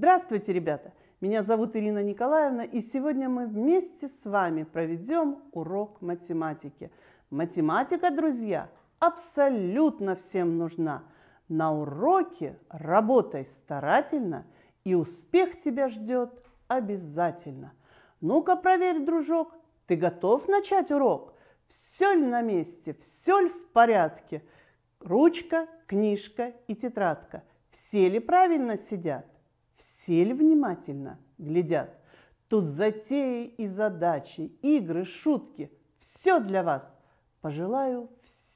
Здравствуйте, ребята! Меня зовут Ирина Николаевна, и сегодня мы вместе с вами проведем урок математики. Математика, друзья, абсолютно всем нужна. На уроке работай старательно, и успех тебя ждет обязательно. Ну-ка проверь, дружок, ты готов начать урок? Все ли на месте, все ли в порядке? Ручка, книжка и тетрадка. Все ли правильно сидят? Все ли внимательно глядят? Тут затеи и задачи, игры, шутки. Все для вас. Пожелаю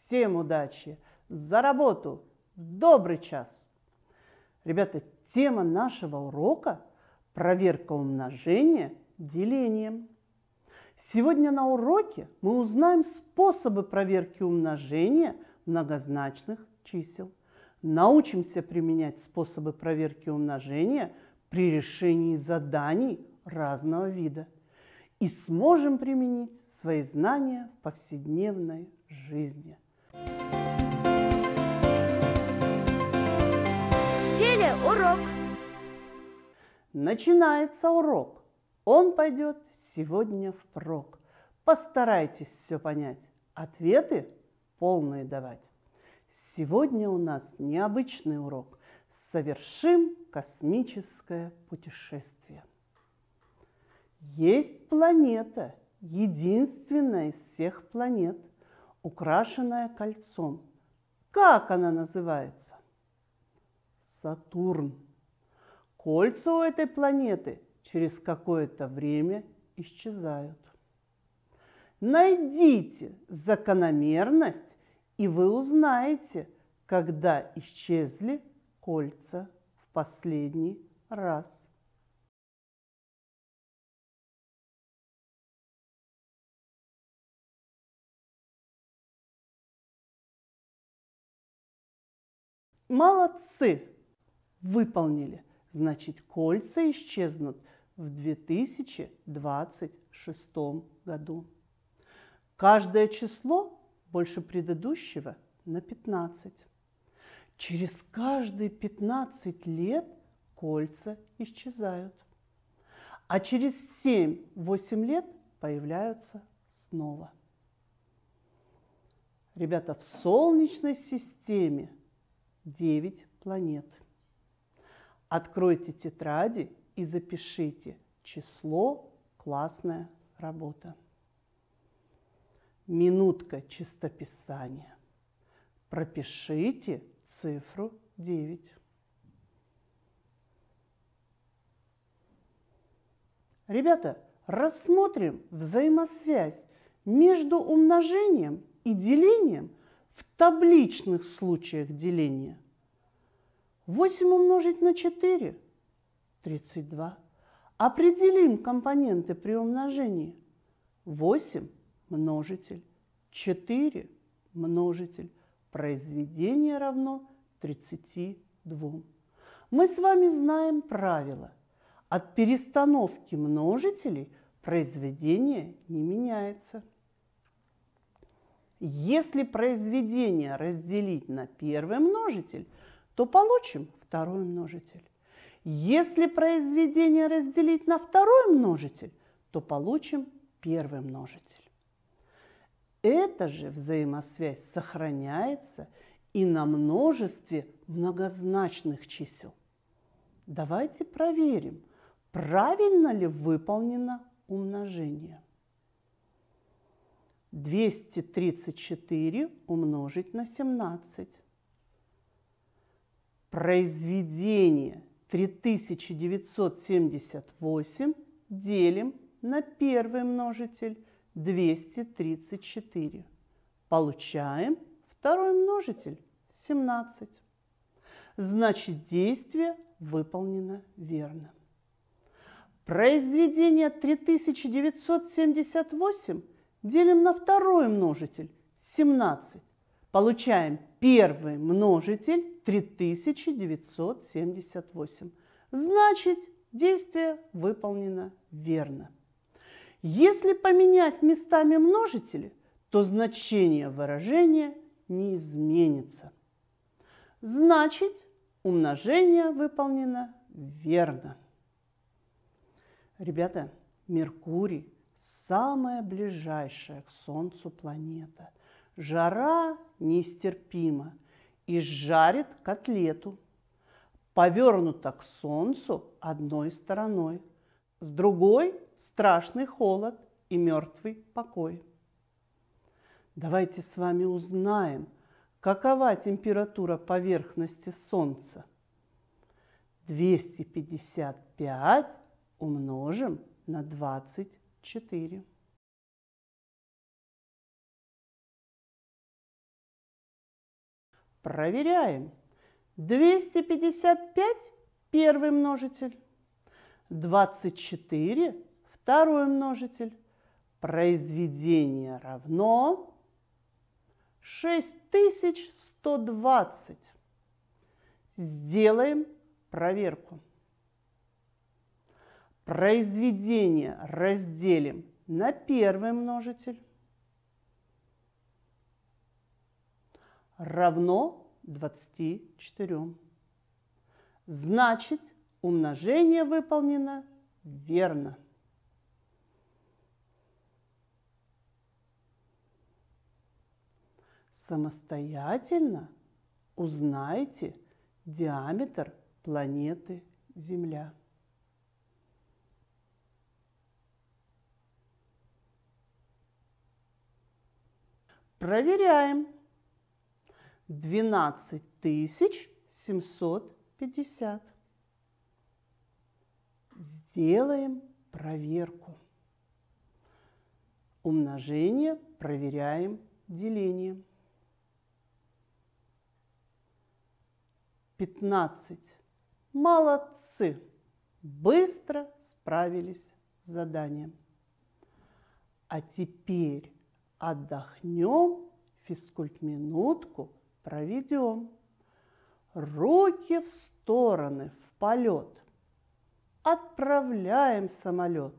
всем удачи. За работу. Добрый час. Ребята, тема нашего урока – проверка умножения делением. Сегодня на уроке мы узнаем способы проверки умножения многозначных чисел – научимся применять способы проверки умножения при решении заданий разного вида и сможем применить свои знания в повседневной жизни. Телеурок. Начинается урок. Он пойдет сегодня впрок. Постарайтесь все понять. Ответы полные давать. Сегодня у нас необычный урок. Совершим космическое путешествие. Есть планета, единственная из всех планет, украшенная кольцом. Как она называется? Сатурн. Кольца у этой планеты через какое-то время исчезают. Найдите закономерность и вы узнаете, когда исчезли кольца в последний раз. Молодцы! Выполнили. Значит, кольца исчезнут в 2026 году. Каждое число больше предыдущего на 15. Через каждые 15 лет кольца исчезают, а через 7-8 лет появляются снова. Ребята, в Солнечной системе 9 планет. Откройте тетради и запишите число «Классная работа». Минутка чистописания. Пропишите цифру 9. Ребята, рассмотрим взаимосвязь между умножением и делением в табличных случаях деления. 8 умножить на 4 – 32. Определим компоненты при умножении. 8 множитель, 4 множитель. Произведение равно 32. Мы с вами знаем правило. От перестановки множителей произведение не меняется. Если произведение разделить на первый множитель, то получим второй множитель. Если произведение разделить на второй множитель, то получим первый множитель. Эта же взаимосвязь сохраняется и на множестве многозначных чисел. Давайте проверим, правильно ли выполнено умножение. 234 умножить на 17. Произведение 3978 делим на первый множитель 234. Получаем второй множитель 17. Значит, действие выполнено верно. Произведение 3978 делим на второй множитель 17. Получаем первый множитель 3978. Значит, действие выполнено верно. Если поменять местами множители, то значение выражения не изменится. Значит, умножение выполнено верно. Ребята, Меркурий – самая ближайшая к Солнцу планета. Жара нестерпима и жарит котлету. Повернута к Солнцу одной стороной, с другой страшный холод и мертвый покой. Давайте с вами узнаем, какова температура поверхности Солнца. 255 умножим на 24. Проверяем. 255 – первый множитель. 24 Второй множитель. Произведение равно 6120. Сделаем проверку. Произведение разделим на первый множитель. Равно 24. Значит, умножение выполнено верно. Самостоятельно узнайте диаметр планеты Земля. Проверяем. 12 750. Сделаем проверку. Умножение проверяем делением. 15. Молодцы! Быстро справились с заданием. А теперь отдохнем, физкульт-минутку проведем. Руки в стороны, в полет. Отправляем самолет.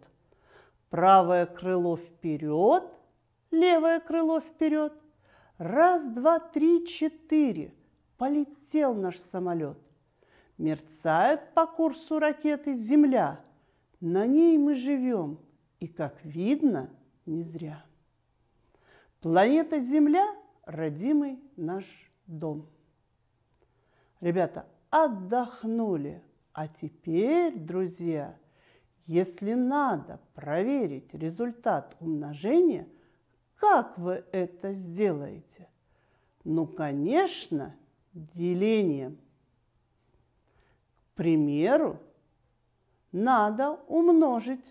Правое крыло вперед, левое крыло вперед. Раз, два, три, четыре – полетел наш самолет. Мерцает по курсу ракеты земля, на ней мы живем, и, как видно, не зря. Планета Земля – родимый наш дом. Ребята, отдохнули, а теперь, друзья, если надо проверить результат умножения, как вы это сделаете? Ну, конечно, делением. К примеру, надо умножить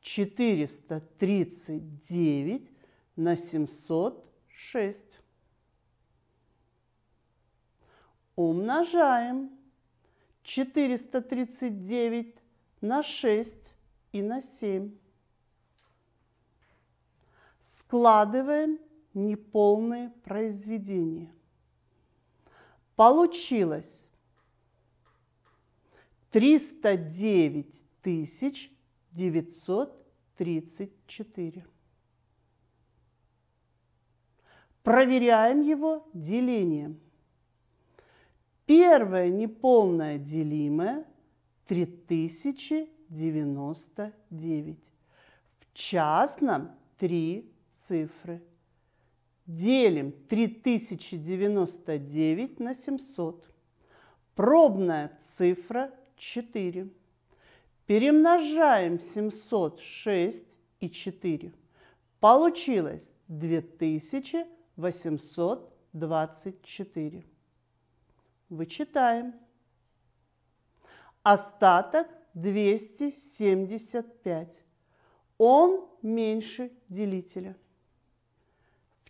439 на 706. Умножаем 439 на 6 и на 7. Складываем неполные произведения. Получилось 309 тысяч 934. Проверяем его делением. Первое неполное делимое 3099. В частном три цифры делим 3099 на 700. Пробная цифра 4. Перемножаем 706 и 4. Получилось 2824. Вычитаем. Остаток 275. Он меньше делителя.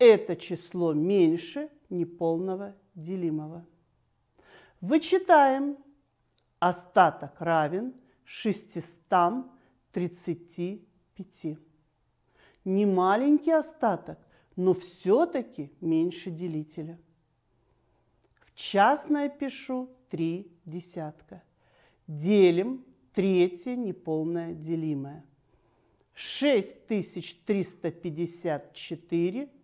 это число меньше неполного делимого. Вычитаем. Остаток равен 635. Не маленький остаток, но все-таки меньше делителя. В частное пишу три десятка. Делим третье неполное делимое. 6354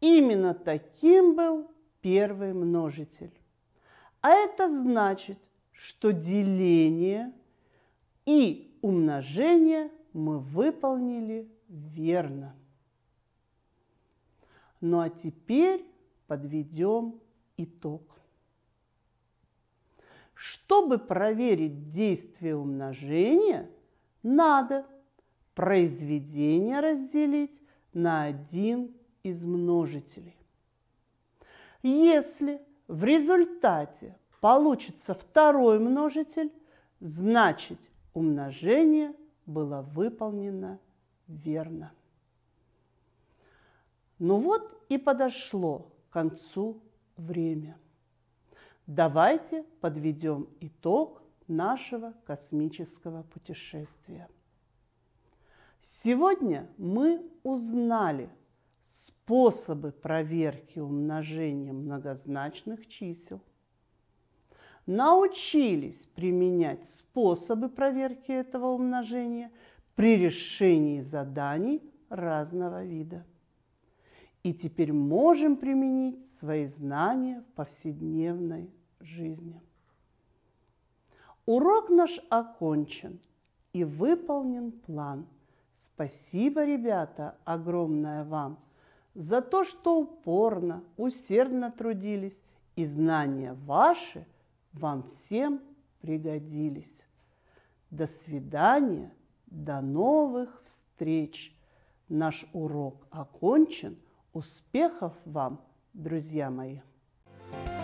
Именно таким был первый множитель. А это значит, что деление и умножение мы выполнили верно. Ну а теперь подведем итог. Чтобы проверить действие умножения, надо произведение разделить на 1 из множителей. Если в результате получится второй множитель, значит умножение было выполнено верно. Ну вот и подошло к концу время. Давайте подведем итог нашего космического путешествия. Сегодня мы узнали – способы проверки умножения многозначных чисел, научились применять способы проверки этого умножения при решении заданий разного вида. И теперь можем применить свои знания в повседневной жизни. Урок наш окончен и выполнен план. Спасибо, ребята, огромное вам! за то, что упорно, усердно трудились, и знания ваши вам всем пригодились. До свидания, до новых встреч. Наш урок окончен. Успехов вам, друзья мои! thank you